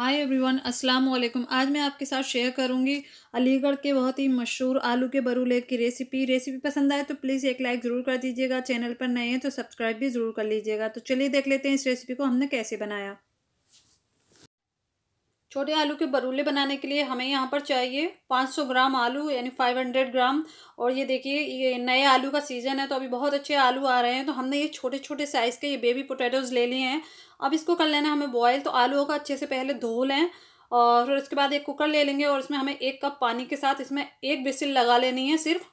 hi everyone अस्सलाम वालेकुम आज मैं आपके साथ शेयर करूंगी अलीगढ़ के बहुत ही मशहूर आलू के बरूले की रेसिपी रेसिपी पसंद आए तो प्लीज़ एक लाइक ज़रूर कर दीजिएगा चैनल पर नए हैं तो सब्सक्राइब भी ज़रूर कर लीजिएगा तो चलिए देख लेते हैं इस रेसिपी को हमने कैसे बनाया छोटे आलू के बरूले बनाने के लिए हमें यहाँ पर चाहिए 500 ग्राम आलू यानी 500 ग्राम और ये देखिए ये नए आलू का सीज़न है तो अभी बहुत अच्छे आलू आ रहे हैं तो हमने ये छोटे छोटे साइज़ के ये बेबी पोटैटोज़ ले लिए हैं अब इसको कर लेना हमें बॉयल तो आलूओं का अच्छे से पहले धो लें और फिर उसके बाद एक कुकर ले लेंगे और इसमें हमें एक कप पानी के साथ इसमें एक बिस्सिल लगा लेनी है सिर्फ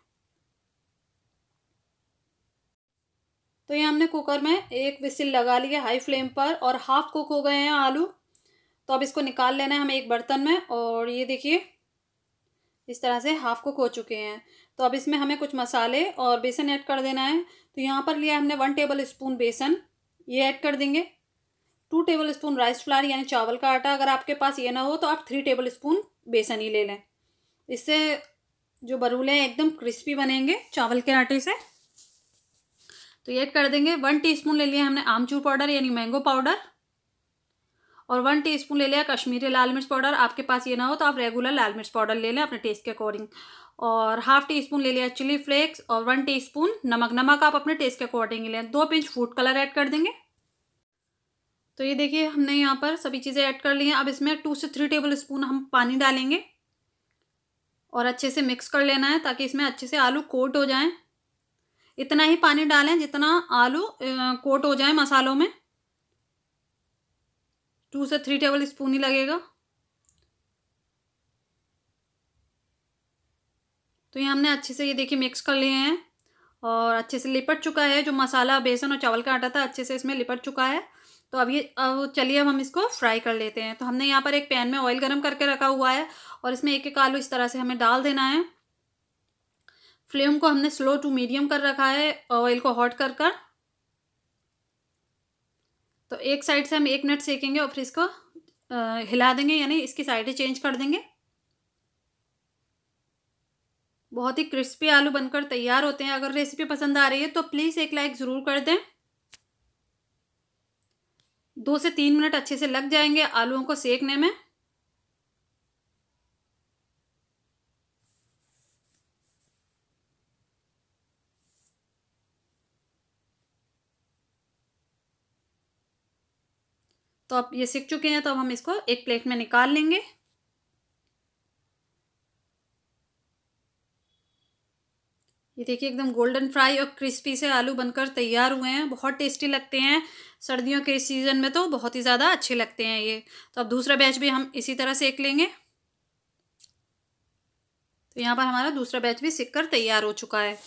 तो ये हमने कुकर में एक विसिल लगा लिया हाई फ्लेम पर और हाफ़ कुक हो गए हैं आलू तो अब इसको निकाल लेना है हमें एक बर्तन में और ये देखिए इस तरह से हाफ कुक हो चुके हैं तो अब इसमें हमें कुछ मसाले और बेसन ऐड कर देना है तो यहाँ पर लिया हमने वन टेबल स्पून बेसन ये ऐड कर देंगे two tablespoon rice flour यानी चावल का आटा अगर आपके पास ये ना हो तो आप थ्री टेबल स्पून बेसन ही ले लें इससे जो बरूले हैं एकदम क्रिस्पी बनेंगे चावल के आटे से तो ये ऐड कर देंगे वन टी ले लिया हमने आमचूर पाउडर यानी मैंगो पाउडर और वन टीस्पून ले लिया कश्मीरी लाल मिर्च पाउडर आपके पास ये ना हो तो आप रेगुलर लाल मिर्च पाउडर ले लें अपने टेस्ट के अकॉर्डिंग और हाफ टी स्पून ले लिया चिली फ्लेक्स और वन स्पून नमक नमक आप अपने टेस्ट के अकॉर्डिंग लें दो पिंच फूड कलर ऐड कर देंगे तो ये देखिए हमने यहाँ पर सभी चीज़ें ऐड कर ली हैं अब इसमें टू से थ्री टेबल स्पून हम पानी डालेंगे और अच्छे से मिक्स कर लेना है ताकि इसमें अच्छे से आलू कोट हो जाएं इतना ही पानी डालें जितना आलू कोट हो जाए मसालों में टू से थ्री टेबल स्पून ही लगेगा तो ये हमने अच्छे से ये देखिए मिक्स कर लिए हैं और अच्छे से लिपट चुका है जो मसाला बेसन और चावल का आटा था अच्छे से इसमें लिपट चुका है तो अब ये अब चलिए अब हम इसको फ्राई कर लेते हैं तो हमने यहाँ पर एक पैन में ऑयल गर्म करके रखा हुआ है और इसमें एक एक आलू इस तरह से हमें डाल देना है फ्लेम को हमने स्लो टू मीडियम कर रखा है ऑयल को हॉट कर कर तो एक साइड से हम एक मिनट सेकेंगे और फिर इसको आ, हिला देंगे यानी इसकी साइडें चेंज कर देंगे बहुत ही क्रिस्पी आलू बनकर तैयार होते हैं अगर रेसिपी पसंद आ रही है तो प्लीज़ एक लाइक ज़रूर कर दें दो से तीन मिनट अच्छे से लग जाएंगे आलूओं को सेकने में तो आप ये सीख चुके हैं तो अब हम इसको एक प्लेट में निकाल लेंगे ये देखिए एकदम गोल्डन फ्राई और क्रिस्पी से आलू बनकर तैयार हुए हैं बहुत टेस्टी लगते हैं सर्दियों के सीज़न में तो बहुत ही ज़्यादा अच्छे लगते हैं ये तो अब दूसरा बैच भी हम इसी तरह सेक लेंगे तो यहाँ पर हमारा दूसरा बैच भी सीख कर तैयार हो चुका है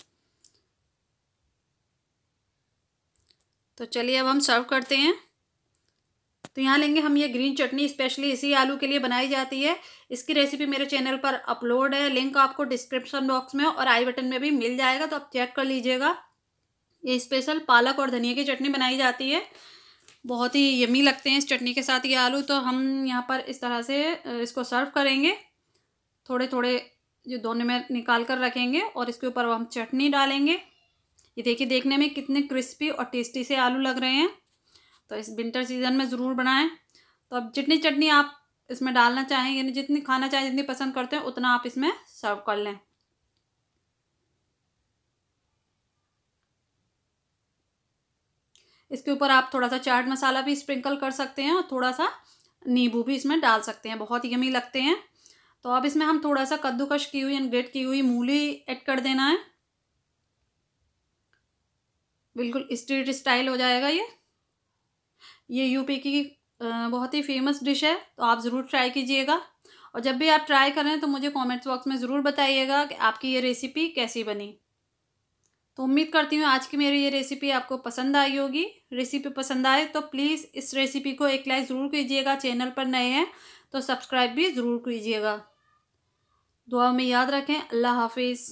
तो चलिए अब हम सर्व करते हैं तो यहाँ लेंगे हम ये ग्रीन चटनी स्पेशली इसी आलू के लिए बनाई जाती है इसकी रेसिपी मेरे चैनल पर अपलोड है लिंक आपको डिस्क्रिप्शन बॉक्स में और आई बटन में भी मिल जाएगा तो आप चेक कर लीजिएगा ये स्पेशल पालक और धनिया की चटनी बनाई जाती है बहुत ही यमी लगते हैं इस चटनी के साथ ये आलू तो हम यहाँ पर इस तरह से इसको सर्व करेंगे थोड़े थोड़े जो दोनों में निकाल कर रखेंगे और इसके ऊपर हम चटनी डालेंगे ये देखिए देखने में कितने क्रिस्पी और टेस्टी से आलू लग रहे हैं तो इस विंटर सीज़न में ज़रूर बनाएं तो अब जितनी चटनी आप इसमें डालना चाहें यानी जितनी खाना चाहें जितनी पसंद करते हैं उतना आप इसमें सर्व कर लें इसके ऊपर आप थोड़ा सा चाट मसाला भी स्प्रिंकल कर सकते हैं और थोड़ा सा नींबू भी इसमें डाल सकते हैं बहुत यमी लगते हैं तो अब इसमें हम थोड़ा सा कद्दूकश की हुई एंड ग्रेट की हुई मूली ऐड कर देना है बिल्कुल स्ट्रीट स्टाइल हो जाएगा ये ये यूपी की बहुत ही फेमस डिश है तो आप ज़रूर ट्राई कीजिएगा और जब भी आप ट्राई करें तो मुझे कमेंट्स बॉक्स में ज़रूर बताइएगा कि आपकी ये रेसिपी कैसी बनी तो उम्मीद करती हूँ आज की मेरी ये रेसिपी आपको पसंद आई होगी रेसिपी पसंद आए तो प्लीज़ इस रेसिपी को एक लाइक ज़रूर कीजिएगा चैनल पर नए हैं तो सब्सक्राइब भी ज़रूर कीजिएगा दुआ में याद रखें अल्लाह हाफिज़